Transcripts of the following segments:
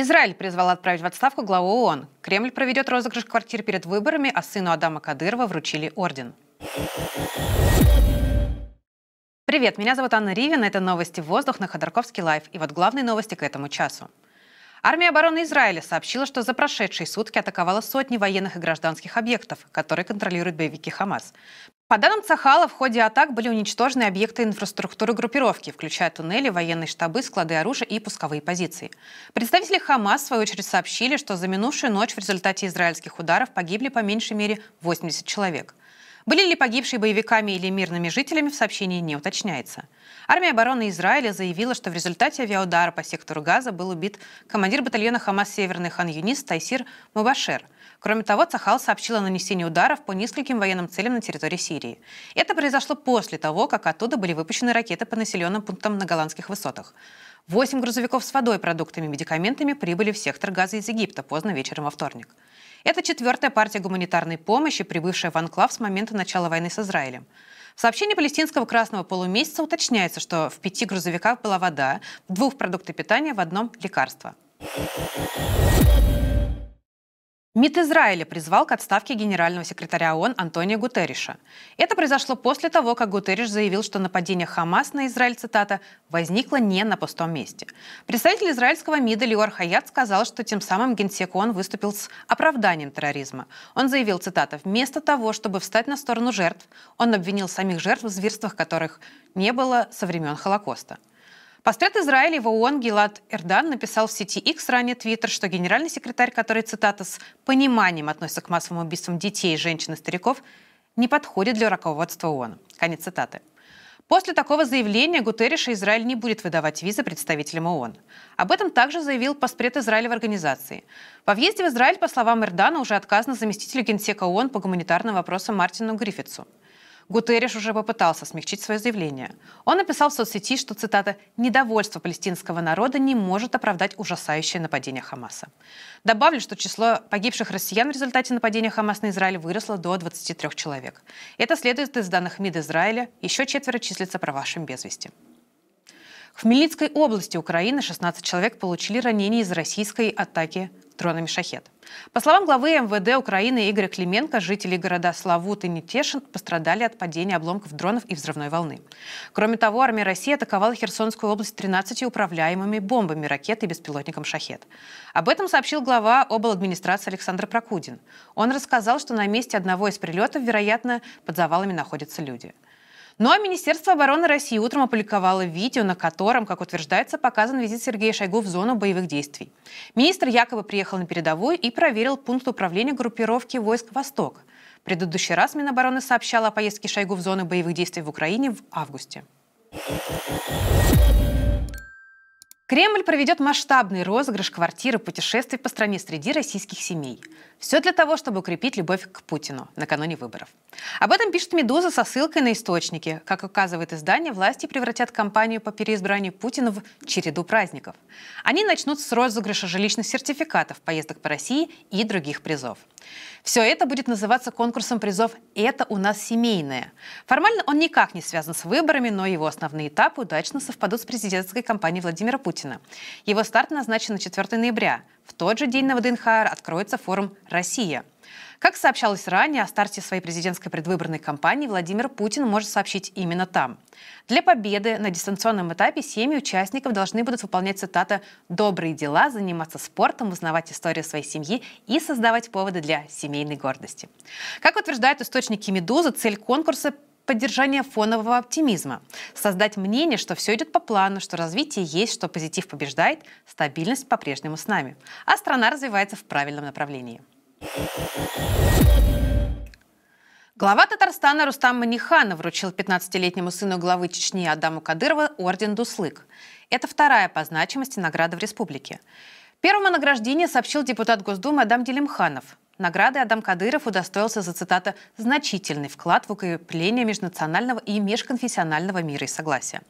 Израиль призвал отправить в отставку главу ООН. Кремль проведет розыгрыш квартир перед выборами, а сыну Адама Кадырова вручили орден. Привет, меня зовут Анна Ривина, это новости «Воздух» на Ходорковский лайф. И вот главные новости к этому часу. Армия обороны Израиля сообщила, что за прошедшие сутки атаковала сотни военных и гражданских объектов, которые контролируют боевики Хамас. По данным Цахала, в ходе атак были уничтожены объекты инфраструктуры группировки, включая туннели, военные штабы, склады оружия и пусковые позиции. Представители Хамас, в свою очередь, сообщили, что за минувшую ночь в результате израильских ударов погибли по меньшей мере 80 человек. Были ли погибшие боевиками или мирными жителями, в сообщении не уточняется. Армия обороны Израиля заявила, что в результате авиаудара по сектору Газа был убит командир батальона Хамас Северный Хан Юнис Тайсир Мубашер – Кроме того, Цахал сообщил о нанесении ударов по нескольким военным целям на территории Сирии. Это произошло после того, как оттуда были выпущены ракеты по населенным пунктам на голландских высотах. Восемь грузовиков с водой, продуктами и медикаментами прибыли в сектор газа из Египта поздно вечером во вторник. Это четвертая партия гуманитарной помощи, прибывшая в Анклав с момента начала войны с Израилем. В сообщении палестинского красного полумесяца уточняется, что в пяти грузовиках была вода, в двух продукты питания, в одном лекарство. МИД Израиля призвал к отставке генерального секретаря ООН Антония Гутерриша. Это произошло после того, как Гутерриш заявил, что нападение Хамас на Израиль, цитата, «возникло не на пустом месте». Представитель израильского МИДа Леор Хаят сказал, что тем самым генсек ООН выступил с оправданием терроризма. Он заявил, цитата, «вместо того, чтобы встать на сторону жертв, он обвинил самих жертв в зверствах, которых не было со времен Холокоста». Пострет Израиля в ООН Гилад Эрдан написал в сети X ранее Твиттер, что генеральный секретарь, который, цитата, «с пониманием относится к массовым убийствам детей, женщин и стариков», не подходит для руководства ООН. Конец цитаты. После такого заявления Гутерриша Израиль не будет выдавать визы представителям ООН. Об этом также заявил поспред Израиля в организации. Во въезде в Израиль, по словам Эрдана, уже отказано заместителю генсека ООН по гуманитарным вопросам Мартину Гриффитсу. Гутерриш уже попытался смягчить свое заявление. Он написал в соцсети, что, цитата, «недовольство палестинского народа не может оправдать ужасающее нападение Хамаса». Добавлю, что число погибших россиян в результате нападения Хамас на Израиль выросло до 23 человек. Это следует из данных МИД Израиля, еще четверо числится пропавшим без вести. В Хмельницкой области Украины 16 человек получили ранения из российской атаки дронами «Шахет». По словам главы МВД Украины Игоря Клименко, жители города Славут и Нетешин пострадали от падения обломков дронов и взрывной волны. Кроме того, армия России атаковала Херсонскую область 13 управляемыми бомбами ракет и беспилотником «Шахет». Об этом сообщил глава обл. администрации Александр Прокудин. Он рассказал, что на месте одного из прилетов, вероятно, под завалами находятся люди – ну а Министерство обороны России утром опубликовало видео, на котором, как утверждается, показан визит Сергея Шойгу в зону боевых действий. Министр якобы приехал на передовую и проверил пункт управления группировки войск «Восток». предыдущий раз Минобороны сообщала о поездке Шойгу в зону боевых действий в Украине в августе. Кремль проведет масштабный розыгрыш квартиры путешествий по стране среди российских семей. Все для того, чтобы укрепить любовь к Путину накануне выборов. Об этом пишет «Медуза» со ссылкой на источники. Как указывает издание, власти превратят кампанию по переизбранию Путина в череду праздников. Они начнут с розыгрыша жилищных сертификатов, поездок по России и других призов. Все это будет называться конкурсом призов «Это у нас семейное». Формально он никак не связан с выборами, но его основные этапы удачно совпадут с президентской кампанией Владимира Путина. Его старт назначен на 4 ноября. В тот же день на ВДНХ откроется форум «Россия». Как сообщалось ранее, о старте своей президентской предвыборной кампании Владимир Путин может сообщить именно там. Для победы на дистанционном этапе семьи участников должны будут выполнять, цитата, «добрые дела», заниматься спортом, узнавать историю своей семьи и создавать поводы для семейной гордости. Как утверждают источники «Медузы», цель конкурса поддержания фонового оптимизма, создать мнение, что все идет по плану, что развитие есть, что позитив побеждает, стабильность по-прежнему с нами, а страна развивается в правильном направлении. Глава Татарстана Рустам Манихана вручил 15-летнему сыну главы Чечни Адаму Кадырова орден «Дуслык». Это вторая по значимости награда в республике. Первому о сообщил депутат Госдумы Адам Делимханов. Награды Адам Кадыров удостоился за, цитата, «значительный вклад в укрепление межнационального и межконфессионального мира и согласия».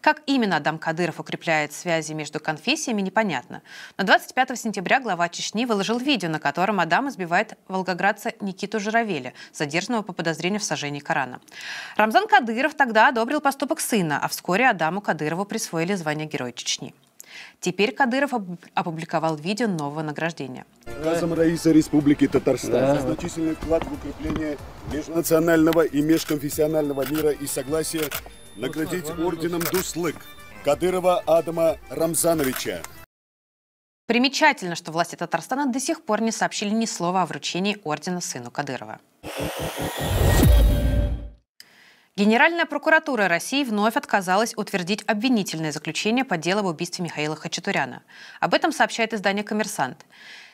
Как именно Адам Кадыров укрепляет связи между конфессиями, непонятно. Но 25 сентября глава Чечни выложил видео, на котором Адам избивает волгоградца Никиту Журавеля, задержанного по подозрению в сожжении Корана. Рамзан Кадыров тогда одобрил поступок сына, а вскоре Адаму Кадырову присвоили звание Героя Чечни. Теперь Кадыров опубликовал видео нового награждения. Разом Раиса Республики Татарстан да. за значительный вклад в укрепление межнационального и межконфессионального мира и согласия наградить орденом Дуслык Кадырова Адама Рамзановича. Примечательно, что власти Татарстана до сих пор не сообщили ни слова о вручении ордена сыну Кадырова. Генеральная прокуратура России вновь отказалась утвердить обвинительное заключение по делу об убийстве Михаила Хачатуряна. Об этом сообщает издание «Коммерсант».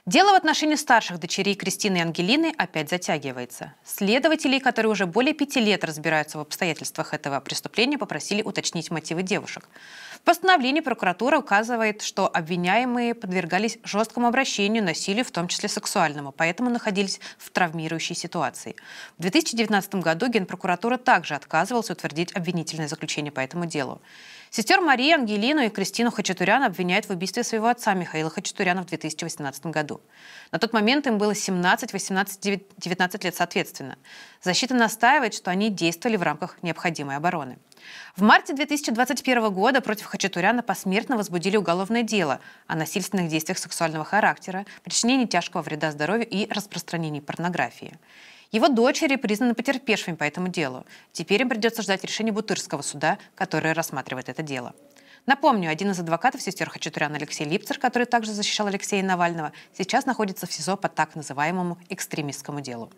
Дело в отношении старших дочерей Кристины и Ангелины опять затягивается. Следователей, которые уже более пяти лет разбираются в обстоятельствах этого преступления, попросили уточнить мотивы девушек. В постановлении прокуратура указывает, что обвиняемые подвергались жесткому обращению, насилию, в том числе сексуальному, поэтому находились в травмирующей ситуации. В 2019 году Генпрокуратура также отказывалась утвердить обвинительное заключение по этому делу. Сестер Марии, Ангелину и Кристину Хачатуряна обвиняют в убийстве своего отца Михаила Хачатуряна в 2018 году. На тот момент им было 17, 18, 19 лет соответственно. Защита настаивает, что они действовали в рамках необходимой обороны. В марте 2021 года против Хачатуряна посмертно возбудили уголовное дело о насильственных действиях сексуального характера, причинении тяжкого вреда здоровью и распространении порнографии. Его дочери признаны потерпевшими по этому делу. Теперь им придется ждать решения Бутырского суда, который рассматривает это дело. Напомню, один из адвокатов сестер Хачатурян Алексей Липцер, который также защищал Алексея Навального, сейчас находится в СИЗО по так называемому экстремистскому делу.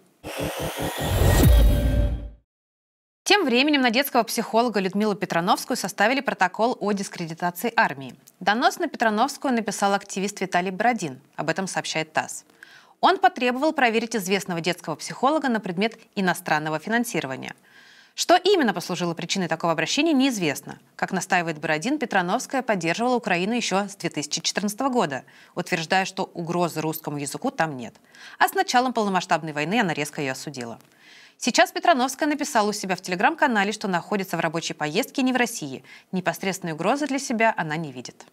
Тем временем на детского психолога Людмилу Петрановскую составили протокол о дискредитации армии. Донос на Петрановскую написал активист Виталий Бородин. Об этом сообщает ТАСС. Он потребовал проверить известного детского психолога на предмет иностранного финансирования. Что именно послужило причиной такого обращения, неизвестно. Как настаивает Бородин, Петрановская поддерживала Украину еще с 2014 года, утверждая, что угрозы русскому языку там нет. А с началом полномасштабной войны она резко ее осудила. Сейчас Петрановская написала у себя в телеграм-канале, что находится в рабочей поездке не в России. Непосредственной угрозы для себя она не видит.